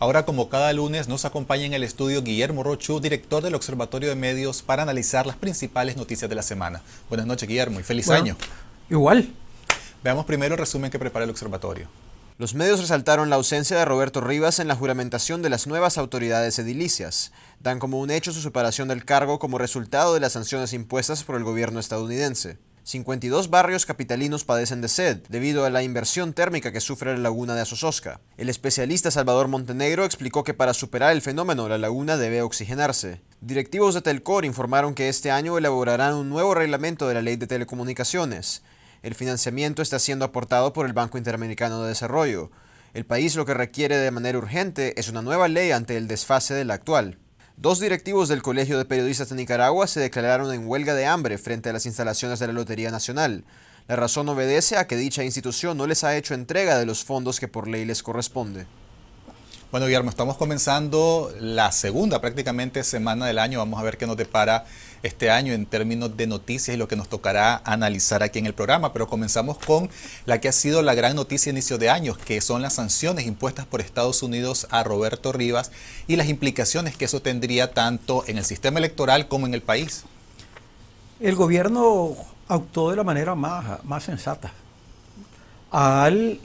Ahora, como cada lunes, nos acompaña en el estudio Guillermo Rochu, director del Observatorio de Medios, para analizar las principales noticias de la semana. Buenas noches, Guillermo, y feliz año. Igual. Veamos primero el resumen que prepara el observatorio. Los medios resaltaron la ausencia de Roberto Rivas en la juramentación de las nuevas autoridades edilicias. Dan como un hecho su separación del cargo como resultado de las sanciones impuestas por el gobierno estadounidense. 52 barrios capitalinos padecen de sed debido a la inversión térmica que sufre la laguna de Azososca. El especialista Salvador Montenegro explicó que para superar el fenómeno la laguna debe oxigenarse. Directivos de Telcor informaron que este año elaborarán un nuevo reglamento de la Ley de Telecomunicaciones. El financiamiento está siendo aportado por el Banco Interamericano de Desarrollo. El país lo que requiere de manera urgente es una nueva ley ante el desfase de la actual. Dos directivos del Colegio de Periodistas de Nicaragua se declararon en huelga de hambre frente a las instalaciones de la Lotería Nacional. La razón obedece a que dicha institución no les ha hecho entrega de los fondos que por ley les corresponde. Bueno, Guillermo, estamos comenzando la segunda prácticamente semana del año. Vamos a ver qué nos depara este año en términos de noticias y lo que nos tocará analizar aquí en el programa. Pero comenzamos con la que ha sido la gran noticia a inicio de año, que son las sanciones impuestas por Estados Unidos a Roberto Rivas y las implicaciones que eso tendría tanto en el sistema electoral como en el país. El gobierno actuó de la manera más, más sensata al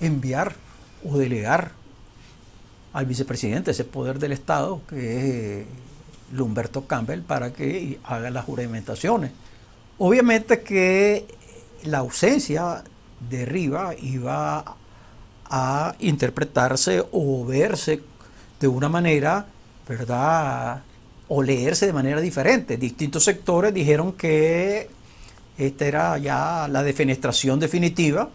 enviar o delegar al vicepresidente ese poder del Estado, que es eh, Lumberto Campbell, para que haga las juramentaciones. Obviamente que la ausencia de Riva iba a interpretarse o verse de una manera, ¿verdad? O leerse de manera diferente. Distintos sectores dijeron que esta era ya la defenestración definitiva.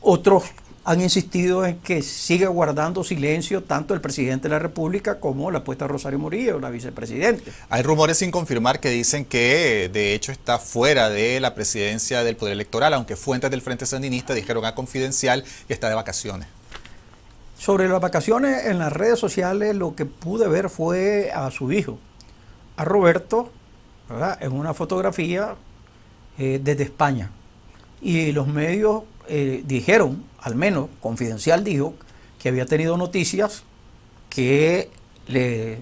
Otros han insistido en que siga guardando silencio tanto el presidente de la República como la apuesta Rosario Murillo, la vicepresidenta. Hay rumores sin confirmar que dicen que de hecho está fuera de la presidencia del Poder Electoral, aunque fuentes del Frente Sandinista dijeron a Confidencial que está de vacaciones. Sobre las vacaciones en las redes sociales lo que pude ver fue a su hijo, a Roberto, en una fotografía eh, desde España. Y los medios eh, dijeron al menos confidencial, dijo que había tenido noticias que le,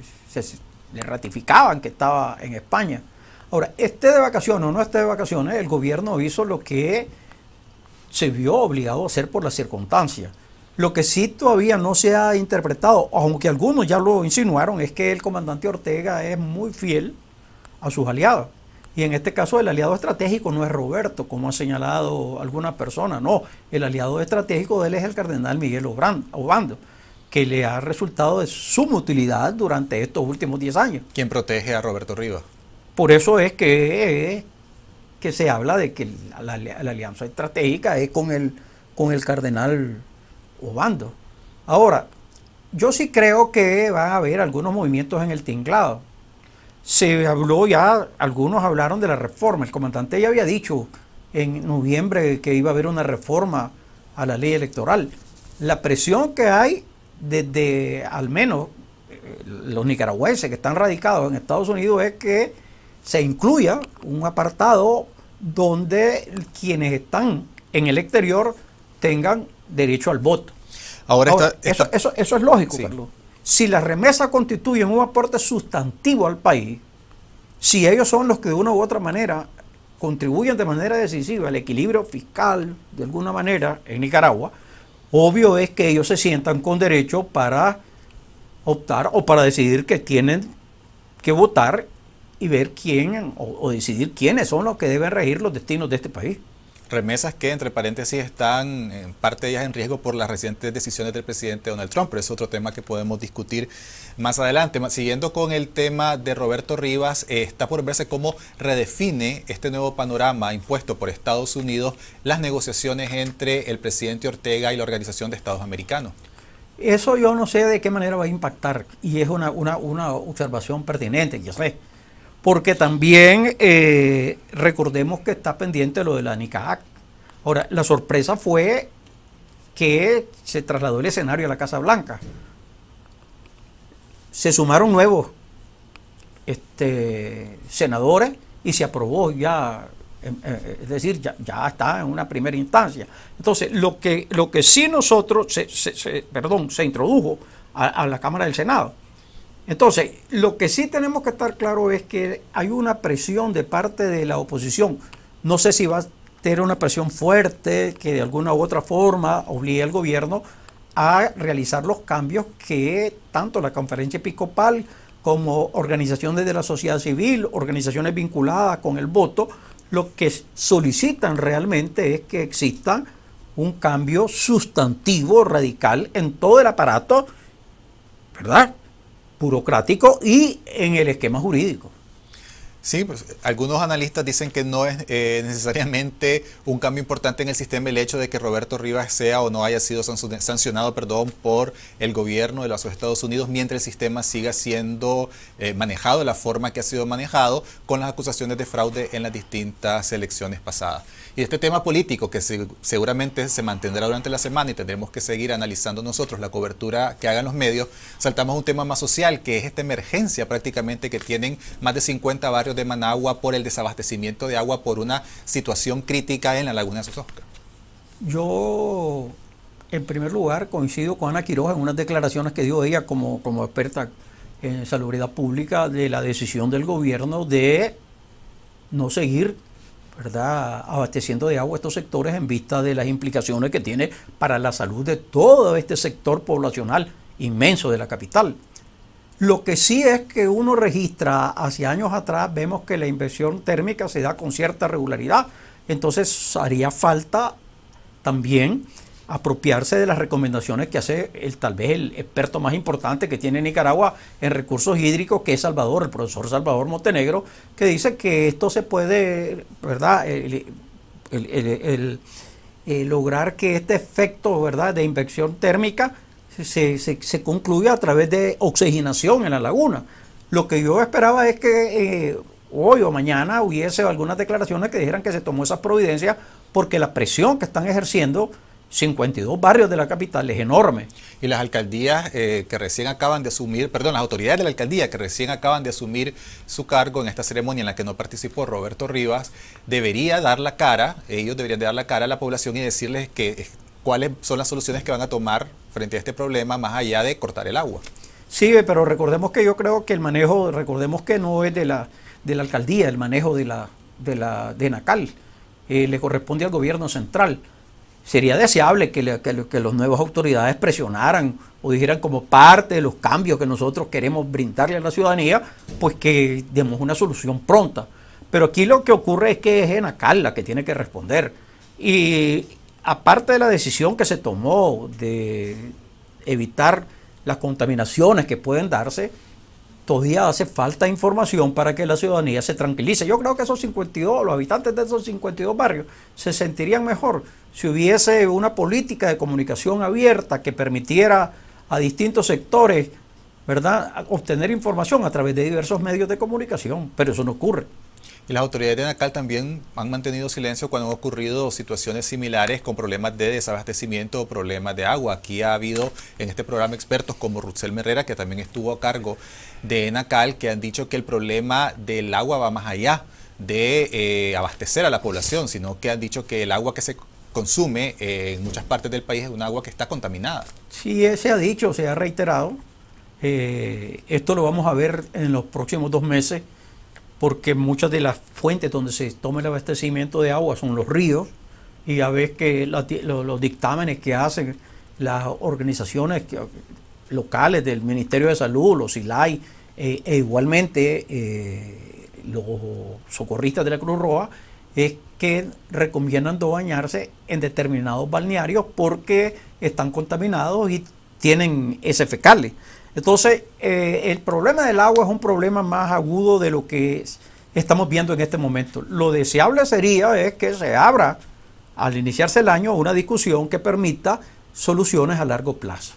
ratificaban que estaba en España. Ahora, esté de vacaciones o no esté de vacaciones, el gobierno hizo lo que se vio obligado a hacer por las circunstancias. Lo que sí todavía no se ha interpretado, aunque algunos ya lo insinuaron, es que el comandante Ortega es muy fiel a sus aliados. Y en este caso el aliado estratégico no es Roberto, como ha señalado alguna persona, no, el aliado estratégico de él es el cardenal Miguel Obando, que le ha resultado de suma utilidad durante estos últimos 10 años. ¿Quién protege a Roberto Rivas? Por eso es que, que se habla de que la, alianza estratégica es con el, con el cardenal Obando. Ahora, yo sí creo que van a haber algunos movimientos en el tinglado se habló ya, algunos hablaron de la reforma. El comandante ya había dicho en noviembre que iba a haber una reforma a la ley electoral. La presión que hay desde al menos eh, los nicaragüenses que están radicados en Estados Unidos es que se incluya un apartado donde quienes están en el exterior tengan derecho al voto. Ahora, eso, eso, es lógico, Carlos si las remesas constituyen un aporte sustantivo al país, si ellos son los que de una u otra manera contribuyen de manera decisiva al equilibrio fiscal, de alguna manera, en Nicaragua, obvio es que ellos se sientan con derecho para optar o para decidir que tienen que votar y ver quién o, decidir quiénes son los que deben regir los destinos de este país remesas que, entre paréntesis, están en parte de ellas en riesgo por las recientes decisiones del presidente Donald Trump, pero es otro tema que podemos discutir más adelante. Siguiendo con el tema de Roberto Rivas, eh, está por verse cómo redefine este nuevo panorama impuesto por Estados Unidos las negociaciones entre el presidente Ortega y la Organización de Estados Americanos. Eso yo no sé de qué manera va a impactar y es una, una, una observación pertinente, ya sé porque también eh, recordemos que está pendiente lo de la NICAC. Ahora, la sorpresa fue que se trasladó el escenario a la Casa Blanca. Se sumaron nuevos este, senadores y se aprobó ya, em, eh, eh, es decir, ya, está en una primera instancia. Entonces, lo que, lo que sí nosotros, se, perdón, se introdujo a la Cámara del Senado entonces, lo que sí tenemos que estar claro es que hay una presión de parte de la oposición. No sé si va a tener una presión fuerte que de alguna u otra forma obligue al gobierno a realizar los cambios que tanto la conferencia episcopal como organizaciones de la sociedad civil, organizaciones vinculadas con el voto, lo que solicitan realmente es que exista un cambio sustantivo, radical en todo el aparato, ¿verdad? burocrático y en el esquema jurídico. Sí, pues algunos analistas dicen que no es eh, necesariamente un cambio importante en el sistema el hecho de que Roberto Rivas sea o no haya sido sancionado perdón, por el gobierno de los Estados Unidos mientras el sistema siga siendo eh, manejado de la forma que ha sido manejado con las acusaciones de fraude en las distintas elecciones pasadas. Y este tema político que seguramente se mantendrá durante la semana y tendremos que seguir analizando nosotros la cobertura que hagan los medios, saltamos a un tema más social que es esta emergencia prácticamente que tienen más de 50 barrios de Managua por el desabastecimiento de agua, por una situación crítica en la laguna de Sososca? Yo, en primer lugar, coincido con Ana Quiroga en unas declaraciones que dio ella como, experta en salubridad pública de la decisión del gobierno de no seguir ¿verdad? abasteciendo de agua estos sectores en vista de las implicaciones que tiene para la salud de todo este sector poblacional inmenso de la capital. Lo que sí es que uno registra, hacia años atrás vemos que la inversión térmica se da con cierta regularidad, entonces haría falta también apropiarse de las recomendaciones que hace el, tal vez el experto más importante que tiene Nicaragua en recursos hídricos, que es Salvador, el profesor Salvador Montenegro, que dice que esto se puede, ¿verdad? Eh, lograr que este efecto, ¿verdad?, de inversión térmica se, se, concluye a través de oxigenación en la laguna. Lo que yo esperaba es que eh, hoy o mañana hubiese algunas declaraciones que dijeran que se tomó esas providencias porque la presión que están ejerciendo 52 barrios de la capital es enorme. Y las alcaldías eh, que recién acaban de asumir, perdón, las autoridades de la alcaldía que recién acaban de asumir su cargo en esta ceremonia en la que no participó Roberto Rivas, debería dar la cara, ellos deberían de dar la cara a la población y decirles que cuáles son las soluciones que van a tomar frente a este problema más allá de cortar el agua. Sí, eh, pero recordemos que yo creo que el manejo, recordemos que no es de la, de la alcaldía, el manejo de la de la de Nacal, eh, le corresponde al gobierno central. Sería deseable que, que, las nuevas autoridades presionaran o dijeran como parte de los cambios que nosotros queremos brindarle a la ciudadanía, pues que demos una solución pronta. Pero aquí lo que ocurre es que es NACAL la que tiene que responder. Y aparte de la decisión que se tomó de evitar las contaminaciones que pueden darse, todavía hace falta información para que la ciudadanía se tranquilice. Yo creo que esos 52, los habitantes de esos 52 barrios, se sentirían mejor si hubiese una política de comunicación abierta que permitiera a distintos sectores, ¿verdad?, obtener información a través de diversos medios de comunicación, pero eso no ocurre. Y las autoridades de ENACAL también han mantenido silencio cuando han ocurrido situaciones similares con problemas de desabastecimiento o problemas de agua. Aquí ha habido en este programa expertos como Rutzel Merrera, que también estuvo a cargo de Enacal, que han dicho que el problema del agua va más allá de eh, abastecer a la población, sino que han dicho que el agua que se consume eh, en muchas partes del país es un agua que está contaminada. Sí, eh, se ha dicho, se ha reiterado. esto lo vamos a ver en los próximos dos meses porque muchas de las fuentes donde se toma el abastecimiento de agua son los ríos, y a veces que los dictámenes que hacen las organizaciones locales del Ministerio de Salud, los SILAI, eh, e igualmente eh, los socorristas de la Cruz Roja, es que recomiendan no bañarse en determinados balnearios porque están contaminados y tienen ese fecal, entonces, eh, el problema del agua es un problema más agudo de lo que estamos viendo en este momento. Lo deseable sería es que se abra al iniciarse el año una discusión que permita soluciones a largo plazo.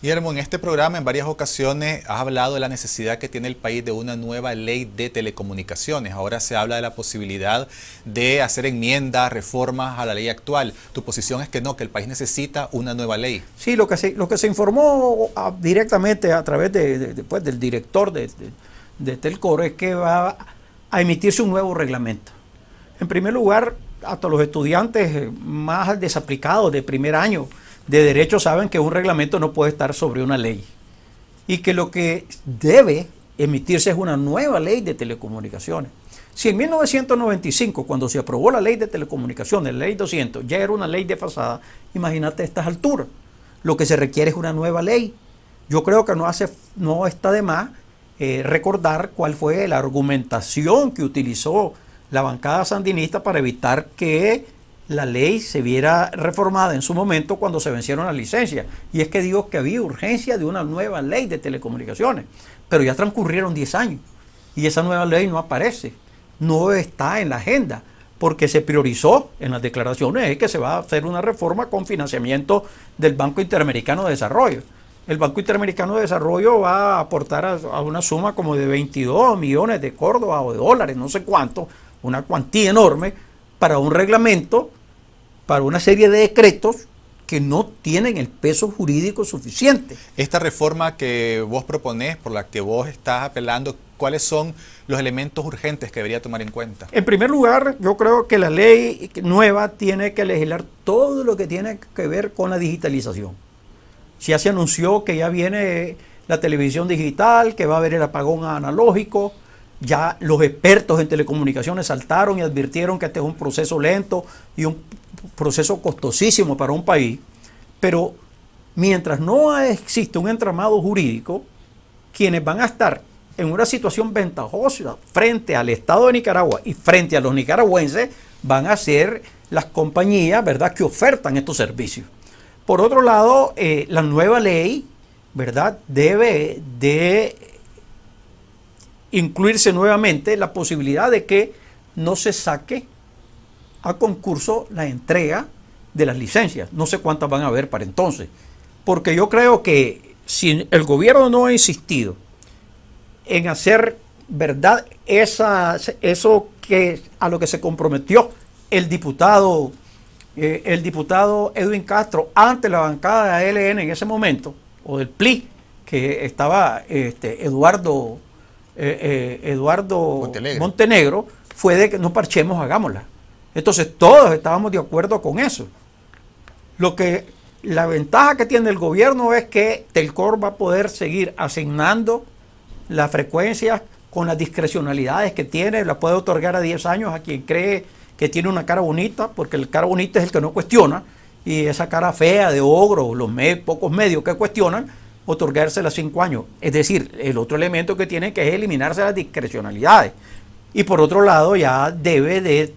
Guillermo, en este programa en varias ocasiones has hablado de la necesidad que tiene el país de una nueva ley de telecomunicaciones. Ahora se habla de la posibilidad de hacer enmiendas, reformas a la ley actual. Tu posición es que no, que el país necesita una nueva ley. Sí, lo que se, lo que se informó directamente a través de, pues, del director de, de Telcor es que va a emitirse un nuevo reglamento. En primer lugar, hasta los estudiantes eh, más desaplicados de primer año, de derecho saben que un reglamento no puede estar sobre una ley y que lo que debe emitirse es una nueva ley de telecomunicaciones. Si en 1995, cuando se aprobó la ley de telecomunicaciones, la ley 200, ya era una ley defasada, imagínate a estas alturas. Lo que se requiere es una nueva ley. Yo creo que no, hace, no está de más eh, recordar cuál fue la argumentación que utilizó la bancada sandinista para evitar que la ley se viera reformada en su momento cuando se vencieron las licencias. Y es que digo que había urgencia de una nueva ley de telecomunicaciones, pero ya transcurrieron 10 años y esa nueva ley no aparece, no está en la agenda, porque se priorizó en las declaraciones que se va a hacer una reforma con financiamiento del Banco Interamericano de Desarrollo. El Banco Interamericano de Desarrollo va a aportar a, una suma como de 22 millones de córdobas o de dólares, no sé cuánto, una cuantía enorme para un reglamento para una serie de decretos que no tienen el peso jurídico suficiente. Esta reforma que vos proponés, por la que vos estás apelando, ¿cuáles son los elementos urgentes que debería tomar en cuenta? En primer lugar, yo creo que la ley nueva tiene que legislar todo lo que tiene que ver con la digitalización. Ya se anunció que ya viene la televisión digital, que va a haber el apagón analógico, ya los expertos en telecomunicaciones saltaron y advirtieron que este es un proceso lento y un proceso costosísimo para un país, pero mientras no existe un entramado jurídico, quienes van a estar en una situación ventajosa frente al Estado de Nicaragua y frente a los nicaragüenses van a ser las compañías, ¿verdad?, que ofertan estos servicios. Por otro lado, eh, la nueva ley, ¿verdad?, debe de incluirse nuevamente la posibilidad de que no se saque a concurso la entrega de las licencias. No sé cuántas van a haber para entonces. Porque yo creo que si el gobierno no ha insistido en hacer verdad esa, eso que a lo que se comprometió el diputado, eh, el diputado Edwin Castro ante la bancada de ALN en ese momento, o del PLI, que estaba este, Eduardo, eh, eh, Eduardo Montenegro. Montenegro, fue de que no parchemos, hagámosla. Entonces todos estábamos de acuerdo con eso. Lo que la ventaja que tiene el gobierno es que Telcor va a poder seguir asignando las frecuencias con las discrecionalidades que tiene, la puede otorgar a 10 años a quien cree que tiene una cara bonita, porque el cara bonita es el que no cuestiona, y esa cara fea de ogro, los pocos medios que cuestionan, otorgársela 5 años. Es decir, el otro elemento que tiene que es eliminarse las discrecionalidades. Y por otro lado, ya debe de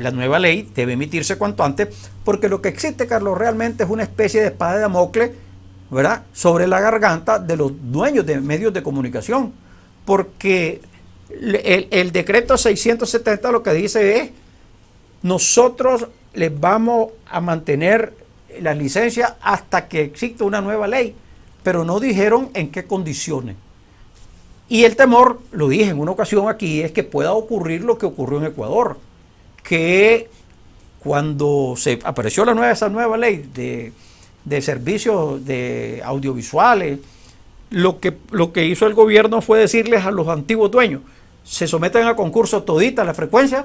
la nueva ley debe emitirse cuanto antes, porque lo que existe, Carlos, realmente es una especie de espada de Damocles, ¿verdad?, sobre la garganta de los dueños de medios de comunicación, porque el, decreto 670 lo que dice es, nosotros les vamos a mantener la licencia hasta que exista una nueva ley, pero no dijeron en qué condiciones. Y el temor, lo dije en una ocasión aquí, es que pueda ocurrir lo que ocurrió en Ecuador, que cuando se apareció la nueva, esa nueva ley de, servicios de audiovisuales, lo que, lo que hizo el gobierno fue decirles a los antiguos dueños, se someten a concurso todita la frecuencia,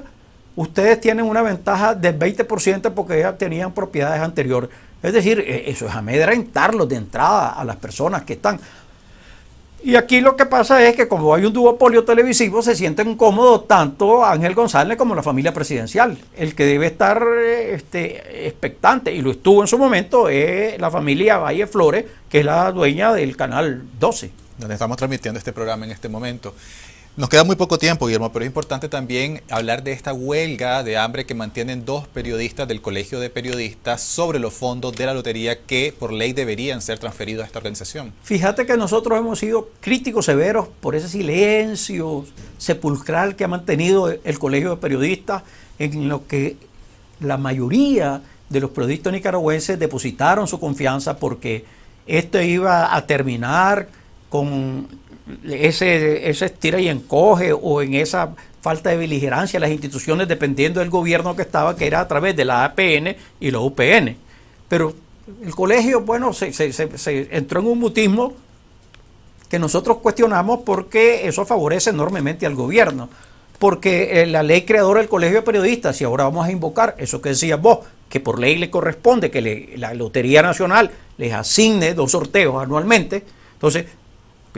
ustedes tienen una ventaja del 20% porque ya tenían propiedades anteriores. Es decir, e, eso es amedrentarlos de entrada a las personas que están. Y aquí lo que pasa es que como hay un duopolio televisivo, se sienten cómodos tanto Ángel González como la familia presidencial. El que debe estar este, expectante, y lo estuvo en su momento, es la familia Valle Flores, que es la dueña del canal 12. Donde estamos transmitiendo este programa en este momento. Nos queda muy poco tiempo, Guillermo, pero es importante también hablar de esta huelga de hambre que mantienen dos periodistas del Colegio de Periodistas sobre los fondos de la lotería que por ley deberían ser transferidos a esta organización. Fíjate que nosotros hemos sido críticos severos por ese silencio sepulcral que ha mantenido el Colegio de Periodistas en lo que la mayoría de los periodistas nicaragüenses depositaron su confianza porque esto iba a terminar con ese, ese estira y encoge o en esa falta de beligerancia las instituciones dependiendo del gobierno que estaba, que era a través de la APN y la UPN. Pero el colegio, bueno, se, entró en un mutismo que nosotros cuestionamos porque eso favorece enormemente al gobierno. Porque eh, la ley creadora del Colegio de Periodistas, y ahora vamos a invocar eso que decías vos, que por ley le corresponde que la Lotería Nacional les asigne dos sorteos anualmente. Entonces,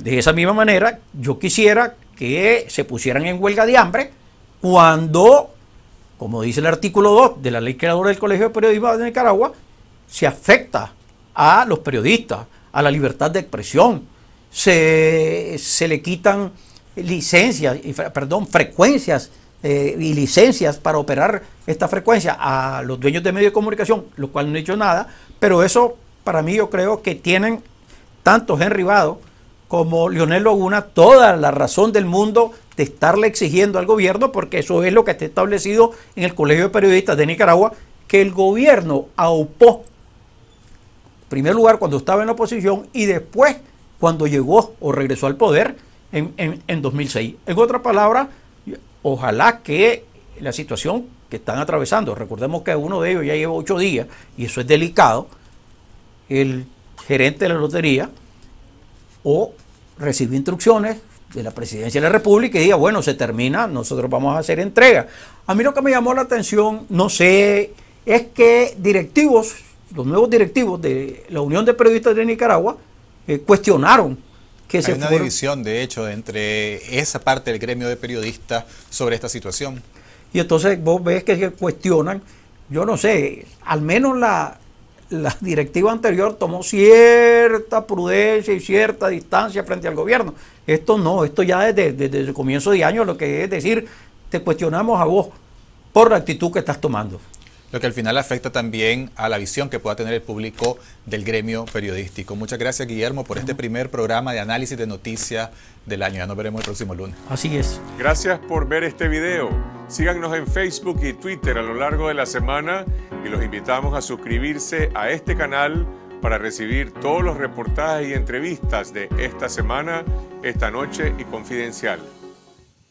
de esa misma manera, yo quisiera que se pusieran en huelga de hambre cuando, como dice el artículo 2 de la ley creadora del Colegio de Periodismo de Nicaragua, se afecta a los periodistas, a la libertad de expresión, se, le quitan licencias, perdón, frecuencias eh, y licencias para operar esta frecuencia a los dueños de medios de comunicación, lo cual no he hecho nada, pero eso para mí yo creo que tienen tantos enribados como Leonel Laguna toda la razón del mundo de estarle exigiendo al gobierno, porque eso es lo que está establecido en el Colegio de Periodistas de Nicaragua, que el gobierno aupó, en primer lugar cuando estaba en la oposición y después cuando llegó o regresó al poder en, en 2006. En otras palabras, ojalá que la situación que están atravesando, recordemos que uno de ellos ya lleva ocho días y eso es delicado, el gerente de la lotería, o recibe instrucciones de la presidencia de la República y diga, bueno, se termina, nosotros vamos a hacer entrega. A mí lo que me llamó la atención, no sé, es que directivos, los nuevos directivos de la Unión de Periodistas de Nicaragua, eh, cuestionaron que Hay una división, de hecho, entre esa parte del gremio de periodistas sobre esta situación. Y entonces vos ves que cuestionan, yo no sé, al menos la, la directiva anterior tomó cierta prudencia y cierta distancia frente al gobierno. Esto no, esto ya desde, el comienzo de año lo que es decir, te cuestionamos a vos por la actitud que estás tomando lo que al final afecta también a la visión que pueda tener el público del gremio periodístico. Muchas gracias, Guillermo, por este primer programa de análisis de noticias del año. Ya nos veremos el próximo lunes. Así es. Gracias por ver este video. Síganos en Facebook y Twitter a lo largo de la semana y los invitamos a suscribirse a este canal para recibir todos los reportajes y entrevistas de esta semana, esta noche y confidencial.